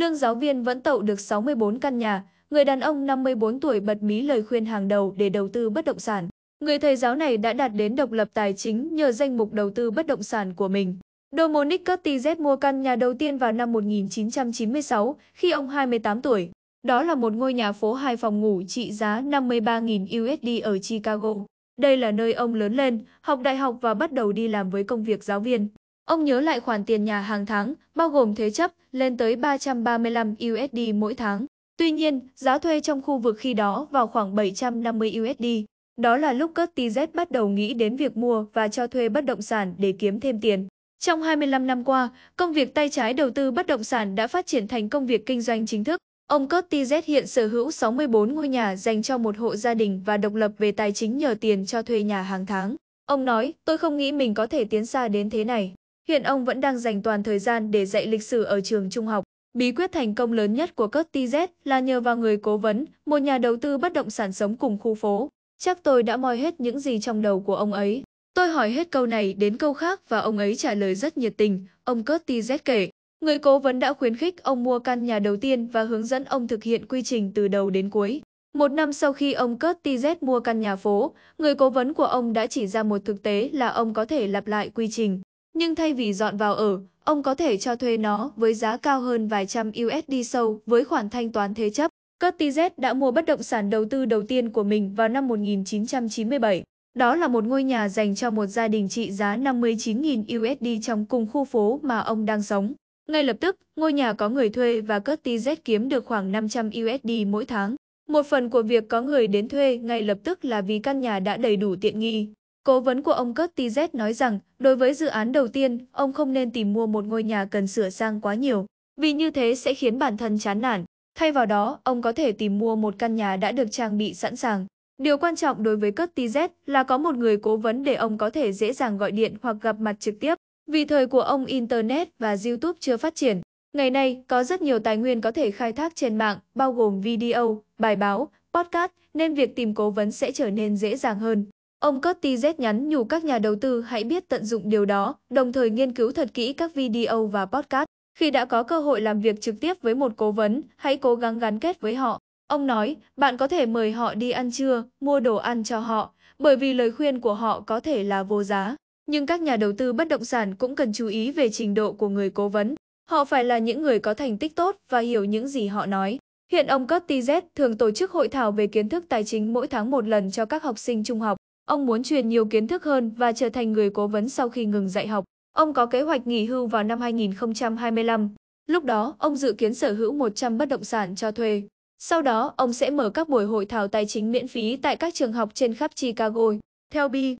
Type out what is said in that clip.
Lương giáo viên vẫn tậu được 64 căn nhà, người đàn ông 54 tuổi bật mí lời khuyên hàng đầu để đầu tư bất động sản. Người thầy giáo này đã đạt đến độc lập tài chính nhờ danh mục đầu tư bất động sản của mình. Dominic Curtizet mua căn nhà đầu tiên vào năm 1996 khi ông 28 tuổi. Đó là một ngôi nhà phố hai phòng ngủ trị giá 53.000 USD ở Chicago. Đây là nơi ông lớn lên, học đại học và bắt đầu đi làm với công việc giáo viên. Ông nhớ lại khoản tiền nhà hàng tháng, bao gồm thế chấp, lên tới 335 USD mỗi tháng. Tuy nhiên, giá thuê trong khu vực khi đó vào khoảng 750 USD. Đó là lúc Curtis Z bắt đầu nghĩ đến việc mua và cho thuê bất động sản để kiếm thêm tiền. Trong 25 năm qua, công việc tay trái đầu tư bất động sản đã phát triển thành công việc kinh doanh chính thức. Ông Curtis Z hiện sở hữu 64 ngôi nhà dành cho một hộ gia đình và độc lập về tài chính nhờ tiền cho thuê nhà hàng tháng. Ông nói, tôi không nghĩ mình có thể tiến xa đến thế này. Hiện ông vẫn đang dành toàn thời gian để dạy lịch sử ở trường trung học. Bí quyết thành công lớn nhất của Curtis là nhờ vào người cố vấn, một nhà đầu tư bất động sản sống cùng khu phố. Chắc tôi đã moi hết những gì trong đầu của ông ấy. Tôi hỏi hết câu này đến câu khác và ông ấy trả lời rất nhiệt tình, ông Curtis kể. Người cố vấn đã khuyến khích ông mua căn nhà đầu tiên và hướng dẫn ông thực hiện quy trình từ đầu đến cuối. Một năm sau khi ông Curtis mua căn nhà phố, người cố vấn của ông đã chỉ ra một thực tế là ông có thể lặp lại quy trình. Nhưng thay vì dọn vào ở, ông có thể cho thuê nó với giá cao hơn vài trăm USD sâu với khoản thanh toán thế chấp. Curtis Z đã mua bất động sản đầu tư đầu tiên của mình vào năm 1997. Đó là một ngôi nhà dành cho một gia đình trị giá 59.000 USD trong cùng khu phố mà ông đang sống. Ngay lập tức, ngôi nhà có người thuê và Curtis Z kiếm được khoảng 500 USD mỗi tháng. Một phần của việc có người đến thuê ngay lập tức là vì căn nhà đã đầy đủ tiện nghi, Cố vấn của ông Curtis Z nói rằng, đối với dự án đầu tiên, ông không nên tìm mua một ngôi nhà cần sửa sang quá nhiều, vì như thế sẽ khiến bản thân chán nản. Thay vào đó, ông có thể tìm mua một căn nhà đã được trang bị sẵn sàng. Điều quan trọng đối với Curtis Z là có một người cố vấn để ông có thể dễ dàng gọi điện hoặc gặp mặt trực tiếp. Vì thời của ông Internet và YouTube chưa phát triển, ngày nay có rất nhiều tài nguyên có thể khai thác trên mạng, bao gồm video, bài báo, podcast, nên việc tìm cố vấn sẽ trở nên dễ dàng hơn. Ông Curtis nhắn nhủ các nhà đầu tư hãy biết tận dụng điều đó, đồng thời nghiên cứu thật kỹ các video và podcast. Khi đã có cơ hội làm việc trực tiếp với một cố vấn, hãy cố gắng gắn kết với họ. Ông nói, bạn có thể mời họ đi ăn trưa, mua đồ ăn cho họ, bởi vì lời khuyên của họ có thể là vô giá. Nhưng các nhà đầu tư bất động sản cũng cần chú ý về trình độ của người cố vấn. Họ phải là những người có thành tích tốt và hiểu những gì họ nói. Hiện ông Curtis thường tổ chức hội thảo về kiến thức tài chính mỗi tháng một lần cho các học sinh trung học. Ông muốn truyền nhiều kiến thức hơn và trở thành người cố vấn sau khi ngừng dạy học. Ông có kế hoạch nghỉ hưu vào năm 2025. Lúc đó, ông dự kiến sở hữu 100 bất động sản cho thuê. Sau đó, ông sẽ mở các buổi hội thảo tài chính miễn phí tại các trường học trên khắp Chicago. Theo Bi,